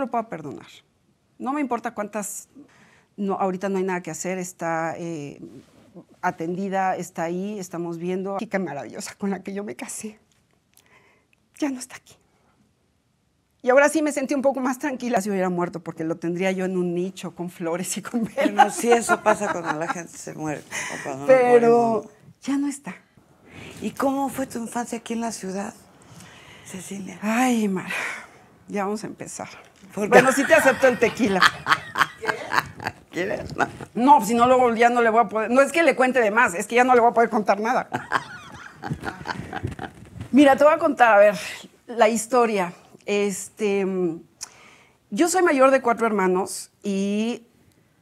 lo puedo perdonar. No me importa cuántas, no, ahorita no hay nada que hacer, está eh, atendida, está ahí, estamos viendo. Chica maravillosa con la que yo me casé, ya no está aquí. Y ahora sí me sentí un poco más tranquila si hubiera muerto, porque lo tendría yo en un nicho con flores y con velas. Bueno, sí, eso pasa cuando la gente se muere. Pero ya no está. ¿Y cómo fue tu infancia aquí en la ciudad, Cecilia? Ay, Mara, ya vamos a empezar. Bueno, sí te acepto el tequila. ¿Quieres? No. Pues si no, luego ya no le voy a poder. No es que le cuente de más, es que ya no le voy a poder contar nada. Mira, te voy a contar, a ver, la historia. Este, yo soy mayor de cuatro hermanos y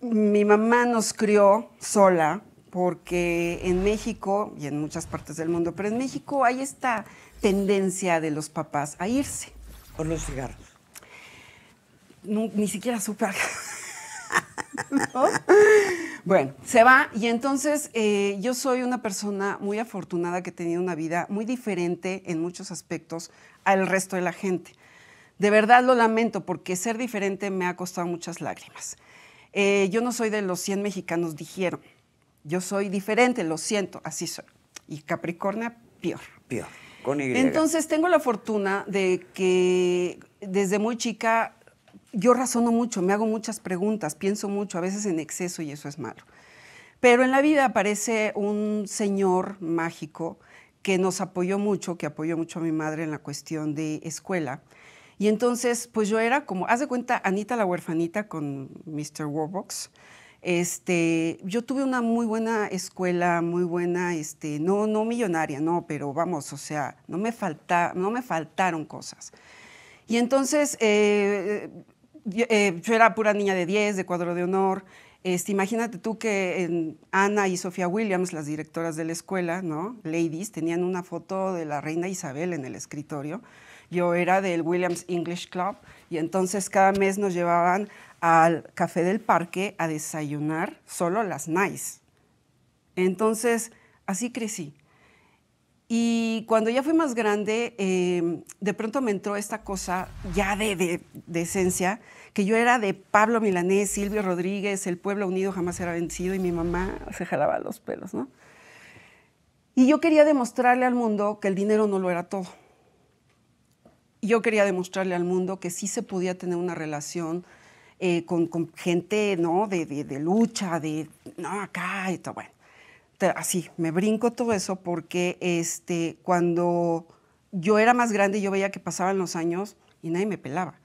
mi mamá nos crió sola porque en México y en muchas partes del mundo, pero en México hay esta tendencia de los papás a irse. Por los cigarros ni siquiera super Bueno, se va y entonces eh, yo soy una persona muy afortunada que he tenido una vida muy diferente en muchos aspectos al resto de la gente. De verdad lo lamento porque ser diferente me ha costado muchas lágrimas. Eh, yo no soy de los 100 mexicanos, dijeron. Yo soy diferente, lo siento, así soy. Y Capricornio, peor. Peor, con Y. Entonces tengo la fortuna de que desde muy chica yo razono mucho, me hago muchas preguntas, pienso mucho, a veces en exceso y eso es malo. Pero en la vida aparece un señor mágico que nos apoyó mucho, que apoyó mucho a mi madre en la cuestión de escuela. Y entonces, pues yo era como, haz de cuenta, Anita la huerfanita con Mr. Warbox. Este, yo tuve una muy buena escuela, muy buena, este, no, no millonaria, no, pero vamos, o sea, no me, falta, no me faltaron cosas. Y entonces, eh, eh, yo era pura niña de 10, de cuadro de honor. Este, imagínate tú que Ana y Sofía Williams, las directoras de la escuela, ¿no? Ladies, tenían una foto de la reina Isabel en el escritorio. Yo era del Williams English Club y entonces cada mes nos llevaban al café del parque a desayunar solo las nice. Entonces, así crecí. Y cuando ya fui más grande, em, de pronto me entró esta cosa ya de, de, esencia, que yo era de Pablo Milanés, Silvio Rodríguez, el pueblo unido jamás era vencido y mi mamá se jalaba los pelos, ¿no? Y yo quería demostrarle al mundo que el dinero no lo era todo. Yo quería demostrarle al mundo que sí se podía tener una relación eh, con, gente, ¿no? de, lucha, de, no, acá y todo, bueno así, me brinco todo eso porque este, cuando yo era más grande yo veía que pasaban los años y nadie me pelaba.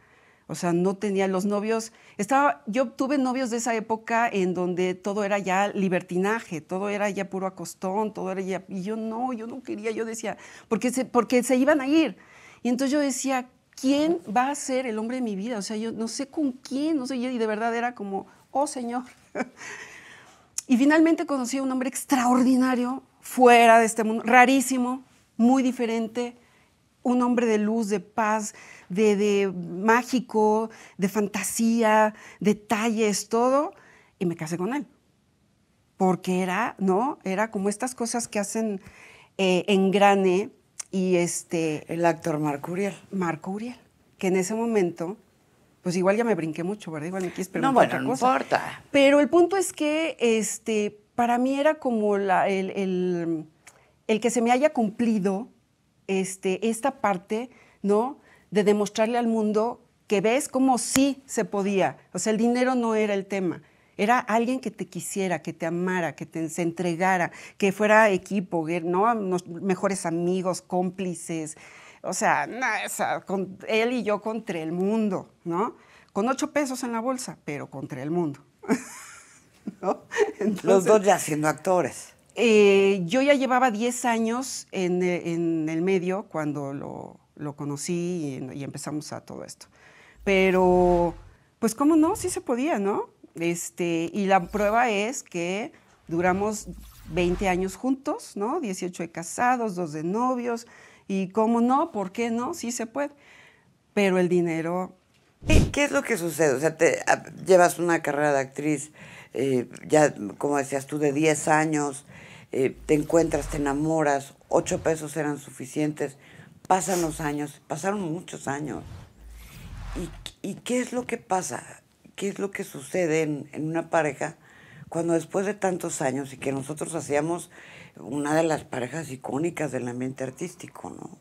O sea, no tenía los novios. Estaba, yo tuve novios de esa época en donde todo era ya libertinaje, todo era ya puro acostón, todo era ya. Y yo no, yo no quería, yo decía, porque se, porque se iban a ir. Y entonces yo decía, ¿quién va a ser el hombre de mi vida? O sea, yo no sé con quién, no sé, y de verdad era como, oh Señor. Y finalmente conocí a un hombre extraordinario, fuera de este mundo, rarísimo, muy diferente, un hombre de luz, de paz, de, mágico, de fantasía, detalles, todo. Y me casé con él. Porque era, ¿no? Era como estas cosas que hacen en eh, engrane y este... El actor Marco Uriel. Marco Uriel, que en ese momento pues igual ya me brinqué mucho, ¿verdad? Igual me quieres preguntar no, No importa. Pero el punto es que este, para mí era como la, el, que se me haya cumplido este, esta parte, ¿no? De demostrarle al mundo que ves cómo sí se podía. O sea, el dinero no era el tema. Era alguien que te quisiera, que te amara, que te, se entregara, que fuera equipo, ¿no? mejores amigos, cómplices, o sea, con él y yo contra el mundo, ¿no? Con ocho pesos en la bolsa, pero contra el mundo. Los dos ya siendo actores. Eh, yo ya llevaba diez años en, eh, el medio cuando lo, conocí y, empezamos a todo esto. Pero, pues, ¿cómo no? Sí se podía, ¿no? Este, y la prueba es que duramos 20 años juntos, ¿no? 18 de casados, dos de novios, y cómo no, ¿por qué no? Sí se puede. Pero el dinero... qué es lo que sucede? O sea, te, llevas una carrera de actriz, eh, ya como decías tú, de 10 años, eh, te encuentras, te enamoras, 8 pesos eran suficientes, pasan los años, pasaron muchos años. ¿Y, y qué es lo que pasa? ¿Qué es lo que sucede en, en una pareja cuando después de tantos años y que nosotros hacíamos una de las parejas icónicas del ambiente artístico, ¿no?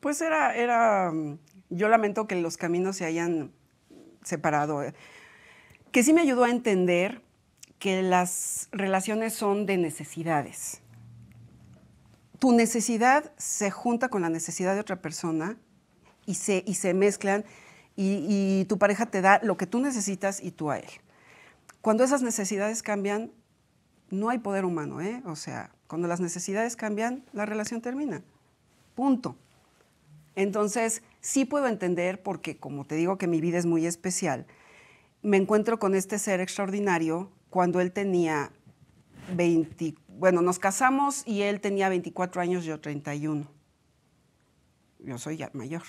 Pues era, era, mm, yo lamento que los caminos se hayan separado, eh. que sí me ayudó a entender que las relaciones son de necesidades. Tu necesidad se junta con la necesidad de otra persona y se, y se mezclan y tu pareja te da lo que tú necesitas y tú a él. Cuando esas necesidades cambian, no hay poder humano, ¿eh? O sea, cuando las necesidades cambian, la relación termina. Punto. Entonces, sí puedo entender, porque como te digo que mi vida es muy especial, me encuentro con este ser extraordinario cuando él tenía 20, bueno, nos casamos y él tenía 24 años, yo 31. Yo soy mayor.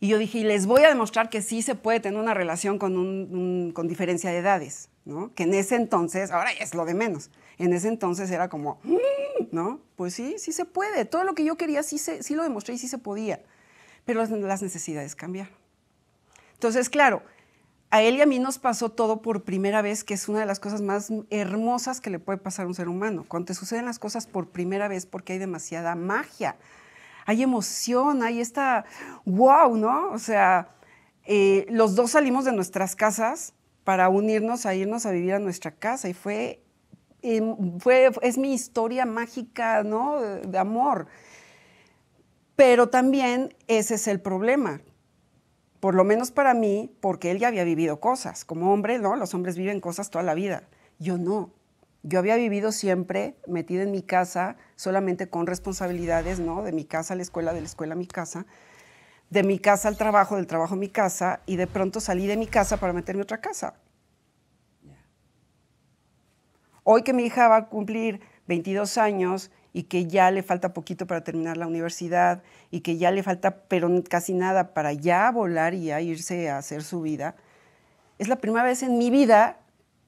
Y yo dije, y les voy a demostrar que sí se puede tener una relación con, con diferencia de edades. Que en ese entonces, ahora es lo de menos, en ese entonces era como, mm", ¿no? Pues sí, sí se puede, todo lo que yo quería sí, se, sí lo demostré y sí se podía, pero las, las necesidades cambiaron. Entonces, claro, a él y a mí nos pasó todo por primera vez, que es una de las cosas más hermosas que le puede pasar a un ser humano, cuando te suceden las cosas por primera vez porque hay demasiada magia, hay emoción, hay esta, wow, ¿no? O sea, eh, los dos salimos de nuestras casas para unirnos a irnos a vivir a nuestra casa y fue, em, fue es mi historia mágica, ¿no? De amor. Pero también ese es el problema, por lo menos para mí, porque él ya había vivido cosas. Como hombre, ¿no? Los hombres viven cosas toda la vida. Yo no. Yo había vivido siempre metida en mi casa, solamente con responsabilidades, ¿no? De mi casa a la escuela, de la escuela a mi casa de mi casa al trabajo, del trabajo a mi casa, y de pronto salí de mi casa para meterme a otra casa. Hoy que mi hija va a cumplir 22 años y que ya le falta poquito para terminar la universidad y que ya le falta, pero casi nada, para ya volar y ya irse a hacer su vida, es la primera vez en mi vida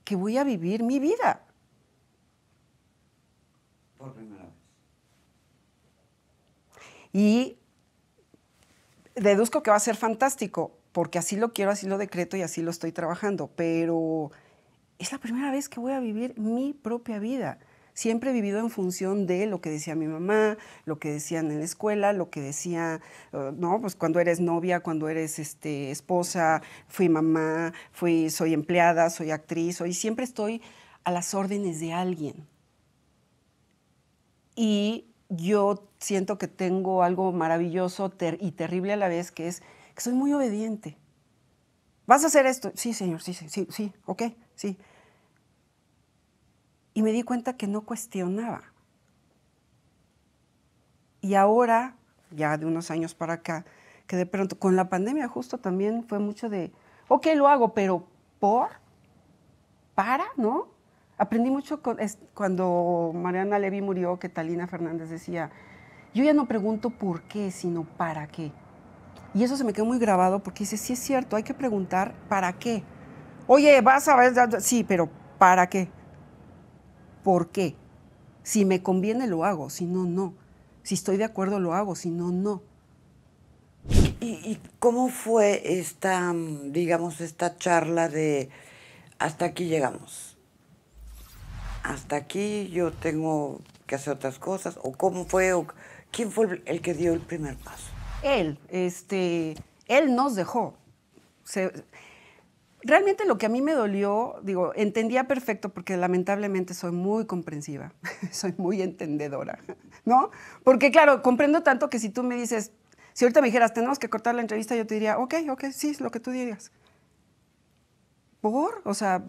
que voy a vivir mi vida. Por primera vez. Y deduzco que va a ser fantástico, porque así lo quiero, así lo decreto y así lo estoy trabajando, pero es la primera vez que voy a vivir mi propia vida. Siempre he vivido en función de lo que decía mi mamá, lo que decían en la escuela, lo que decía, eh, no, pues cuando eres novia, cuando eres este, esposa, fui mamá, fui, soy empleada, soy actriz, soy, siempre estoy a las órdenes de alguien. Y yo siento que tengo algo maravilloso y terrible a la vez, que es que soy muy obediente. ¿Vas a hacer esto? Sí, señor, sí, sí, sí, ok, sí. Y me di cuenta que no cuestionaba. Y ahora, ya de unos años para acá, que de pronto, con la pandemia justo también fue mucho de, ok, lo hago, pero por, para, ¿no? Aprendí mucho cuando Mariana Levy murió, que Talina Fernández decía, yo ya no pregunto por qué, sino para qué. Y eso se me quedó muy grabado porque dice, sí es cierto, hay que preguntar para qué. Oye, vas a ver, sí, pero ¿para qué? ¿Por qué? Si me conviene lo hago, si no, no. Si estoy de acuerdo lo hago, si no, no. ¿Y, cómo fue esta, mm, digamos, esta charla de hasta aquí llegamos? Hasta aquí yo tengo que hacer otras cosas, o cómo fue, ¿Quién fue el que dio el primer paso? Él, este, él nos dejó. realmente lo que a mí me dolió, digo, entendía perfecto porque lamentablemente soy muy comprensiva, soy muy entendedora, ¿no? Porque claro, comprendo tanto que si tú me dices, si ahorita me dijeras, tenemos que cortar la entrevista, yo te diría, ok, ok, sí, es lo que tú digas. ¿Por? O sea,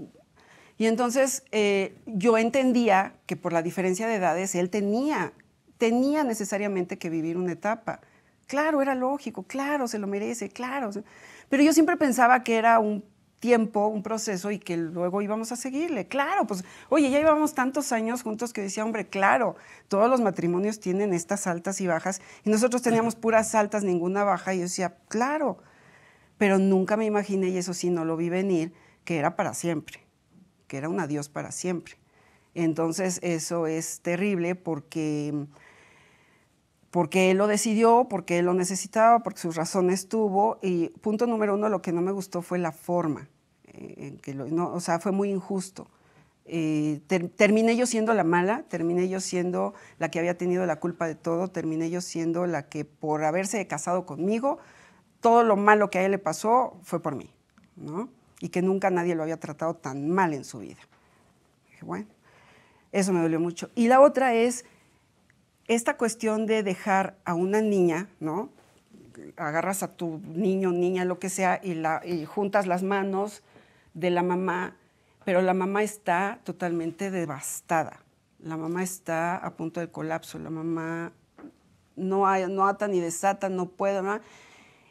y entonces eh, yo entendía que por la diferencia de edades él tenía tenía necesariamente que vivir una etapa. Claro, era lógico, claro, se lo merece, claro. Pero yo siempre pensaba que era un tiempo, un proceso y que luego íbamos a seguirle. Claro, pues, oye, ya llevamos tantos años juntos que decía, hombre, claro, todos los matrimonios tienen estas altas y bajas y nosotros teníamos puras altas, ninguna baja y yo decía, claro, pero nunca me imaginé, y eso sí, no lo vi venir, que era para siempre, que era un adiós para siempre. Entonces, eso es terrible porque porque él lo decidió, porque él lo necesitaba, porque sus razones tuvo. Y punto número uno, lo que no me gustó fue la forma, eh, en que o sea, fue muy injusto. Eh, terminé yo siendo la mala, terminé yo siendo la que había tenido la culpa de todo, terminé yo siendo la que por haberse casado conmigo, todo lo malo que a él le pasó fue por mí, ¿no? Y que nunca nadie lo había tratado tan mal en su vida. bueno, eso me dolió mucho. Y la otra es esta cuestión de dejar a una niña, ¿no? Agarras a tu niño, niña, lo que sea, y, la, juntas las manos de la mamá, pero la mamá está totalmente devastada. La mamá está a punto de colapso, la mamá no, ata ni desata, no puede, ¿no?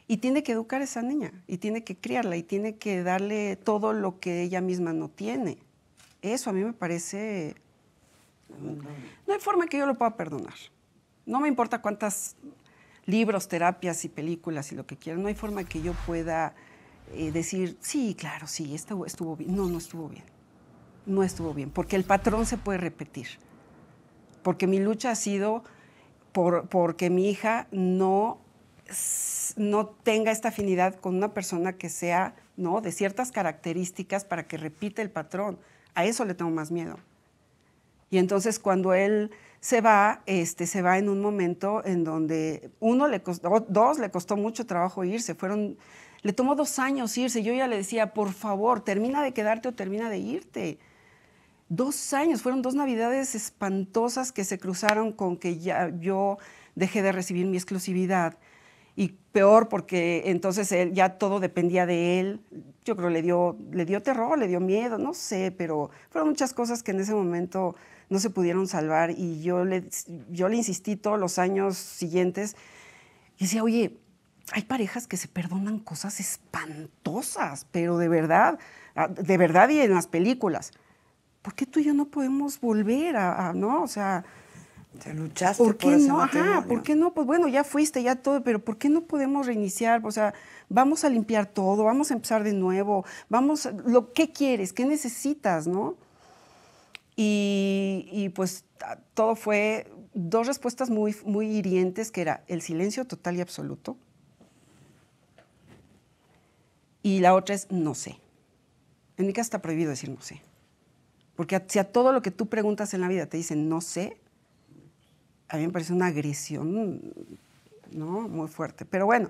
y tiene que educar a esa niña, y tiene que criarla, y tiene que darle todo lo que ella misma no tiene. Eso a mí me parece no hay forma que yo lo pueda perdonar. No me importa cuántas libros, terapias y películas y lo que quieran, no hay forma que yo pueda eh, decir, sí, claro, sí, esto estuvo bien. No, no estuvo bien. No estuvo bien, porque el patrón se puede repetir. Porque mi lucha ha sido porque mi hija no, no tenga esta afinidad con una persona que sea ¿no? de ciertas características para que repita el patrón. A eso le tengo más miedo. Y entonces cuando él se va, este, se va en un momento en donde uno le costó, dos le costó mucho trabajo irse, fueron, le tomó dos años irse. Yo ya le decía, por favor, termina de quedarte o termina de irte. Dos años, fueron dos navidades espantosas que se cruzaron con que ya yo dejé de recibir mi exclusividad. Y peor porque entonces él, ya todo dependía de él. Yo creo le dio, le dio terror, le dio miedo, no sé, pero fueron muchas cosas que en ese momento no se pudieron salvar y yo le, yo le insistí todos los años siguientes y decía, oye, hay parejas que se perdonan cosas espantosas, pero de verdad, ah, de verdad y en las películas. ¿Por qué tú y yo no podemos volver a, no? O sea, te luchaste ¿por qué por no? Ajá, ¿por qué no? Pues bueno, ya fuiste, ya todo, pero ¿por qué no podemos reiniciar? O sea, vamos a limpiar todo, vamos a empezar de nuevo, vamos, lo que quieres, qué necesitas, ¿no? Y, pues todo fue dos respuestas muy, muy hirientes, que era el silencio total y absoluto. Y la otra es no sé. En mi casa está prohibido decir no sé. Porque si a todo lo que tú preguntas en la vida te dicen no sé, a mí me parece una agresión ¿no? muy fuerte. Pero bueno,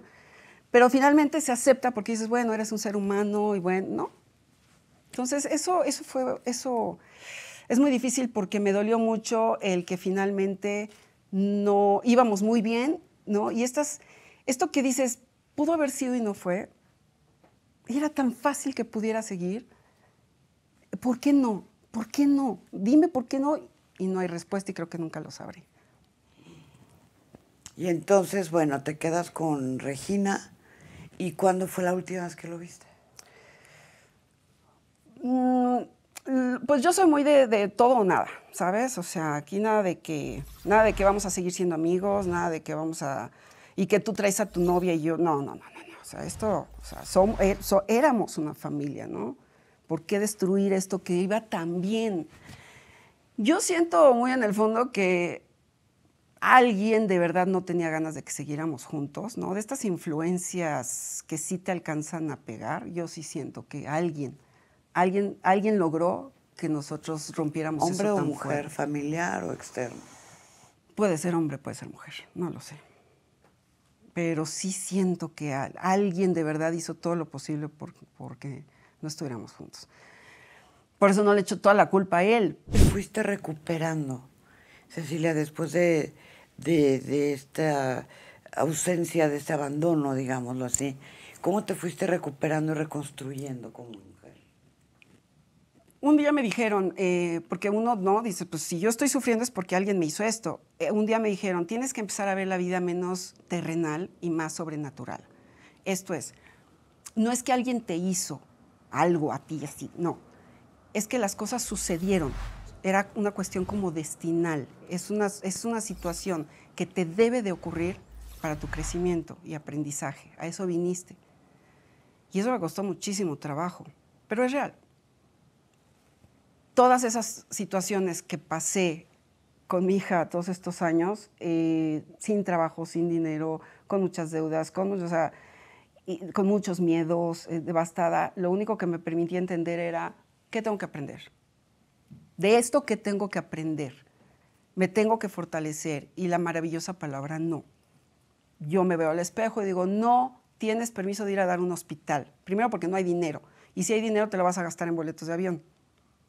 pero finalmente se acepta porque dices, bueno, eres un ser humano y bueno, ¿no? Entonces, eso, eso fue, eso es muy difícil porque me dolió mucho el que finalmente no íbamos muy bien, ¿no? Y estas, esto que dices, pudo haber sido y no fue, y era tan fácil que pudiera seguir. ¿Por qué no? ¿Por qué no? Dime por qué no. Y no hay respuesta y creo que nunca lo sabré. Y entonces, bueno, te quedas con Regina. ¿Y cuándo fue la última vez que lo viste? Mm, pues yo soy muy de, todo o nada, ¿sabes? O sea, aquí nada de que nada de que vamos a seguir siendo amigos, nada de que vamos a y que tú traes a tu novia y yo, no, no, no, no, no. o sea, esto, o sea, eh, éramos una familia, ¿no? ¿Por qué destruir esto que iba tan bien? Yo siento muy en el fondo que alguien de verdad no tenía ganas de que siguiéramos juntos, ¿no? De estas influencias que sí te alcanzan a pegar, yo sí siento que alguien alguien, alguien logró que nosotros rompiéramos ¿Hombre eso o mujer, familiar o externo? Puede ser hombre, puede ser mujer, no lo sé. Pero sí siento que alguien de verdad hizo todo lo posible por, porque no estuviéramos juntos. Por eso no le echo toda la culpa a él. Te fuiste recuperando, Cecilia, después de, esta ausencia, de este abandono, digámoslo así. ¿Cómo te fuiste recuperando y reconstruyendo con? Un día me dijeron, eh, porque uno no dice, pues si yo estoy sufriendo es porque alguien me hizo esto. Eh, un día me dijeron, tienes que empezar a ver la vida menos terrenal y más sobrenatural. Esto es, no es que alguien te hizo algo a ti así, no. Es que las cosas sucedieron. Era una cuestión como destinal. Es una, es una situación que te debe de ocurrir para tu crecimiento y aprendizaje. A eso viniste. Y eso me costó muchísimo trabajo, pero es real todas esas situaciones que pasé con mi hija todos estos años, eh, sin trabajo, sin dinero, con muchas deudas, con, muchos miedos, eh, devastada, lo único que me permitía entender era, ¿qué tengo que aprender? De esto, ¿qué tengo que aprender? Me tengo que fortalecer. Y la maravillosa palabra, no. Yo me veo al espejo y digo, no tienes permiso de ir a dar un hospital. Primero porque no hay dinero. Y si hay dinero, te lo vas a gastar en boletos de avión.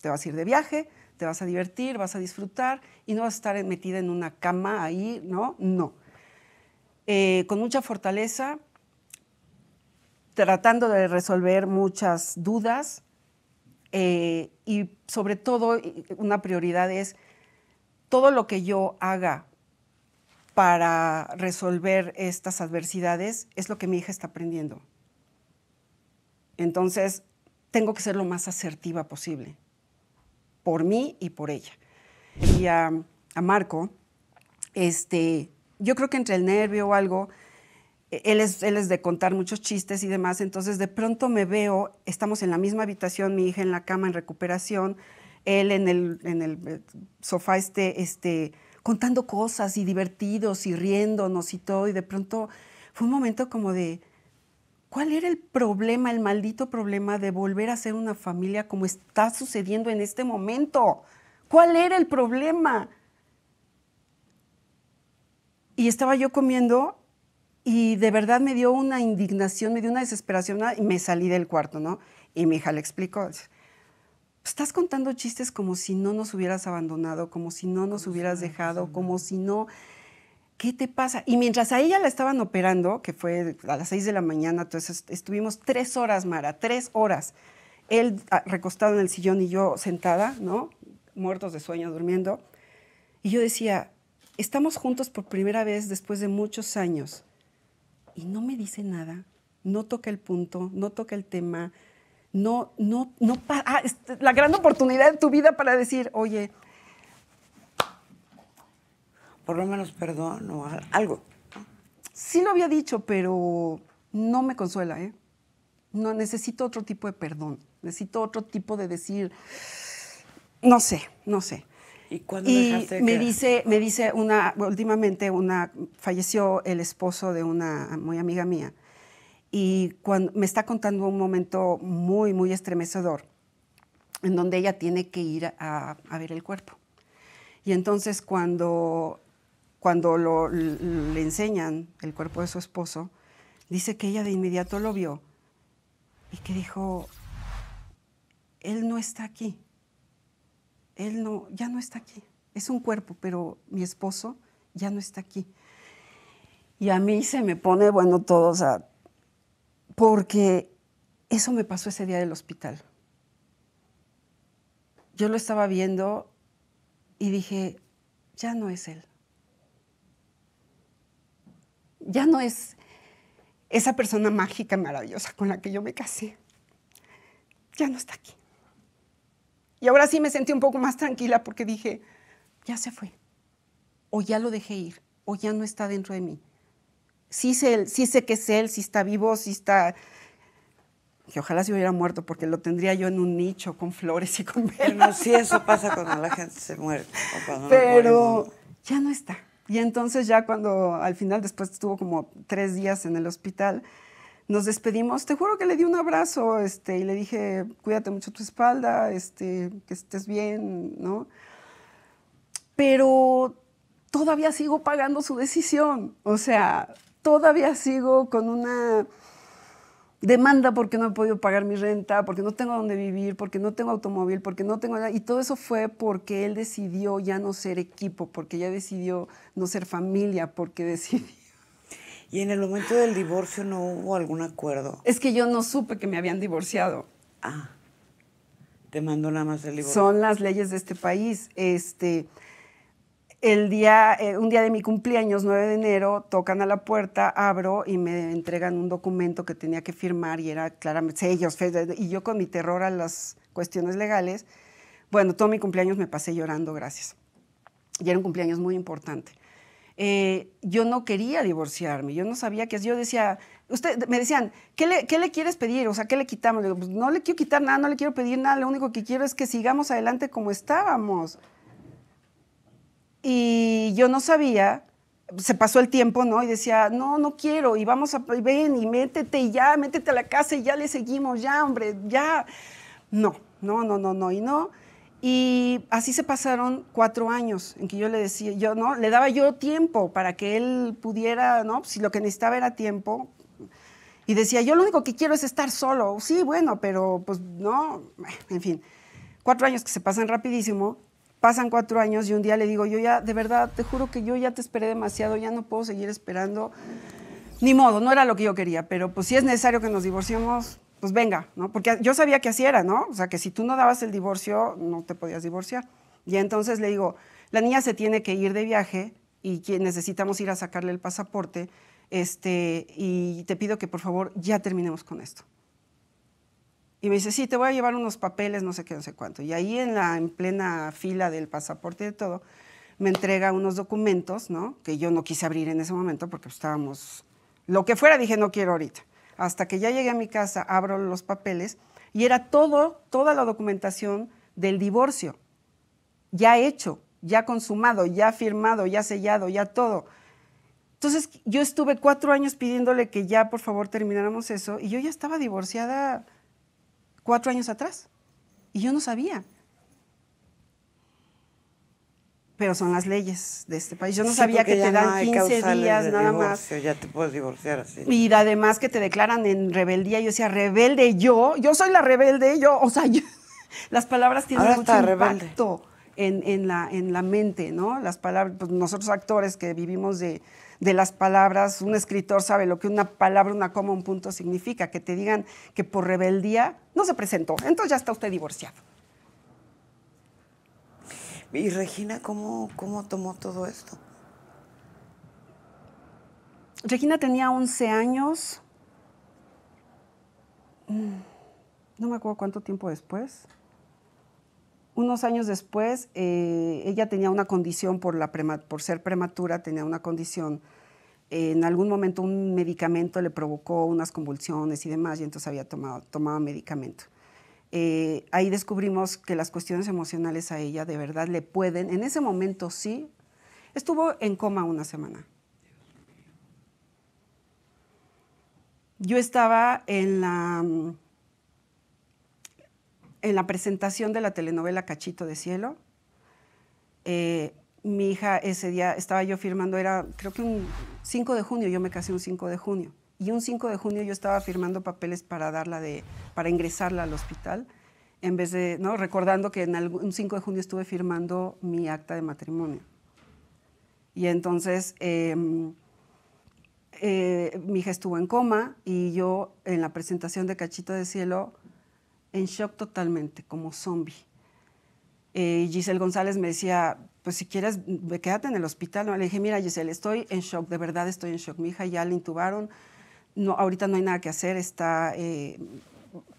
Te vas a ir de viaje, te vas a divertir, vas a disfrutar y no vas a estar metida en una cama ahí, ¿no? No. Eh, con mucha fortaleza, tratando de resolver muchas dudas eh, y sobre todo una prioridad es todo lo que yo haga para resolver estas adversidades es lo que mi hija está aprendiendo. Entonces, tengo que ser lo más asertiva posible por mí y por ella. Y a, Marco, este, yo creo que entre el nervio o algo, él es, él es, de contar muchos chistes y demás, entonces de pronto me veo, estamos en la misma habitación, mi hija en la cama en recuperación, él en el, en el eh, sofá este, este, contando cosas y divertidos y riéndonos y todo, y de pronto fue un momento como de, ¿Cuál era el problema, el maldito problema de volver a ser una familia como está sucediendo en este momento? ¿Cuál era el problema? Y estaba yo comiendo y de verdad me dio una indignación, me dio una desesperación y me salí del cuarto, ¿no? Y mi hija le explicó, estás contando chistes como si no nos hubieras abandonado, como si no nos hubieras dejado, como si no... ¿qué te pasa? Y mientras a ella la estaban operando, que fue a las 6 de la mañana, entonces estuvimos tres horas, Mara, tres horas. Él ah, recostado en el sillón y yo sentada, ¿no? Muertos de sueño, durmiendo. Y yo decía, estamos juntos por primera vez después de muchos años. Y no me dice nada, no toca el punto, no toca el tema, no, no, no, ah, la gran oportunidad de tu vida para decir, oye, por lo menos perdón o algo. Sí lo había dicho, pero no me consuela, ¿eh? No, necesito otro tipo de perdón, necesito otro tipo de decir, no sé, no sé. ¿Y me dice, me dice una, últimamente una, falleció el esposo de una muy amiga mía y cuando, me está contando un momento muy, muy estremecedor en donde ella tiene que ir a ver el cuerpo. Y entonces cuando cuando le enseñan el cuerpo de su esposo, dice que ella de inmediato lo vio y que dijo, él no está aquí, él no, ya no está aquí, es un cuerpo, pero mi esposo ya no está aquí. Y a mí se me pone, bueno, todo, porque eso me pasó ese día del hospital. Yo lo estaba viendo y dije, ya no es él ya no es esa persona mágica, maravillosa con la que yo me casé. Ya no está aquí. Y ahora sí me sentí un poco más tranquila porque dije, ya se fue, o ya lo dejé ir, o ya no está dentro de mí. Sí sé, sí sé que es él, sí está vivo, sí está... Que ojalá se hubiera muerto porque lo tendría yo en un nicho con flores y con velas. sí, eso pasa cuando la gente se muere. Pero ya no está. Y entonces ya cuando al final, después estuvo como tres días en el hospital, nos despedimos. Te juro que le di un abrazo este, y le dije, cuídate mucho tu espalda, este, que estés bien, ¿no? Pero todavía sigo pagando su decisión. O sea, todavía sigo con una demanda porque no he podido pagar mi renta, porque no tengo dónde vivir, porque no tengo automóvil, porque no tengo... Y todo eso fue porque él decidió ya no ser equipo, porque ya decidió no ser familia, porque decidió... ¿Y en el momento del divorcio no hubo algún acuerdo? Es que yo no supe que me habían divorciado. Ah. Te mando nada más el divorcio. Son las leyes de este país. Este, día, eh, un día de mi cumpleaños, 9 de enero, tocan a la puerta, abro y me entregan un documento que tenía que firmar y era claramente ellos, y yo con mi terror a las cuestiones legales, bueno, todo mi cumpleaños me pasé llorando, gracias. Y era un cumpleaños muy importante. Eh, yo no quería divorciarme, yo no sabía qué Yo decía, usted, me decían, ¿qué le, quieres pedir? O sea, ¿qué le quitamos? Pues, no le quiero quitar nada, no le quiero pedir nada, lo único que quiero es que sigamos adelante como estábamos. Y yo no sabía, se pasó el tiempo, ¿no? Y decía, no, no quiero, y vamos a, ven, y métete, y ya, métete a la casa, y ya le seguimos, ya, hombre, ya. No, no, no, no, no, y no. Y así se pasaron cuatro años en que yo le decía, yo no, le daba yo tiempo para que él pudiera, ¿no? Si lo que necesitaba era tiempo. Y decía, yo lo único que quiero es estar solo. Sí, bueno, pero pues no, en fin. Cuatro años que se pasan rapidísimo Pasan cuatro años y un día le digo, yo ya, de verdad, te juro que yo ya te esperé demasiado, ya no puedo seguir esperando. Ni modo, no era lo que yo quería, pero pues si es necesario que nos divorciemos, pues venga, ¿no? Porque yo sabía que así era, ¿no? O sea, que si tú no dabas el divorcio, no te podías divorciar. Y entonces le digo, la niña se tiene que ir de viaje y necesitamos ir a sacarle el pasaporte, este, y te pido que por favor ya terminemos con esto. Y me dice, sí, te voy a llevar unos papeles, no sé qué, no sé cuánto. Y ahí en, la, en plena fila del pasaporte y de todo, me entrega unos documentos, ¿no? Que yo no quise abrir en ese momento porque pues, estábamos... Lo que fuera dije, no quiero ahorita. Hasta que ya llegué a mi casa, abro los papeles y era todo, toda la documentación del divorcio. Ya hecho, ya consumado, ya firmado, ya sellado, ya todo. Entonces yo estuve cuatro años pidiéndole que ya por favor termináramos eso y yo ya estaba divorciada cuatro años atrás. Y yo no sabía. Pero son las leyes de este país. Yo no sabía que te dan 15 días nada más. Ya Y además que te declaran en rebeldía. Yo decía, rebelde yo, yo soy la rebelde, yo. O sea, las palabras tienen mucho impacto en, en, la, en la mente, ¿no? Las palabras, pues, nosotros actores que vivimos de, de las palabras. Un escritor sabe lo que una palabra, una coma, un punto significa. Que te digan que por rebeldía no se presentó. Entonces ya está usted divorciado. Y Regina, ¿cómo, cómo tomó todo esto? Regina tenía 11 años. Mm, no me acuerdo cuánto tiempo después. Unos años después, eh, ella tenía una condición, por, ser prematura, tenía una condición. Eh, en algún momento un medicamento le provocó unas convulsiones y demás, y entonces había tomado, tomado medicamento. Eh, ahí descubrimos que las cuestiones emocionales a ella de verdad le pueden, en ese momento sí, estuvo en coma una semana. Yo estaba en la en la presentación de la telenovela Cachito de Cielo. Eh, mi hija ese día estaba yo firmando, era creo que un 5 de junio, yo me casé un 5 de junio. Y un 5 de junio yo estaba firmando papeles para darla de, para ingresarla al hospital, en vez de, ¿no? Recordando que en un 5 de junio estuve firmando mi acta de matrimonio. Y entonces em, eh, mi hija estuvo en coma y yo en la presentación de Cachito de Cielo en shock totalmente, como zombie. Eh, Giselle González me decía, pues si quieres, quédate en el hospital. No, le dije, mira Giselle, estoy en shock, de verdad estoy en shock. Mi hija ya la intubaron, no, ahorita no hay nada que hacer, está eh,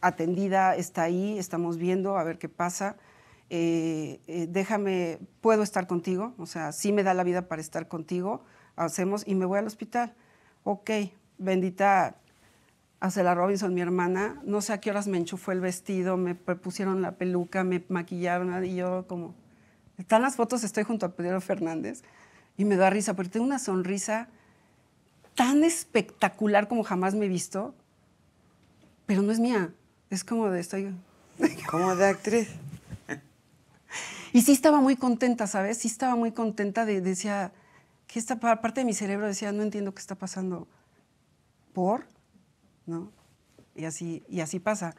atendida, está ahí, estamos viendo a ver qué pasa. Eh, eh, déjame, puedo estar contigo, o sea, sí me da la vida para estar contigo, hacemos y me voy al hospital. Ok, bendita a Cela Robinson, mi hermana. No sé a qué horas me enchufó el vestido, me pusieron la peluca, me maquillaron ah, y yo como... Están las fotos, estoy junto a Pedro Fernández y me da risa pero tengo una sonrisa tan espectacular como jamás me he visto, pero no es mía. Es como de Como de actriz. Y sí estaba muy contenta, ¿sabes? Sí estaba muy contenta de, decía, que esta parte de mi cerebro decía, no entiendo qué está pasando. ¿Por? ¿no? Y así, y así pasa.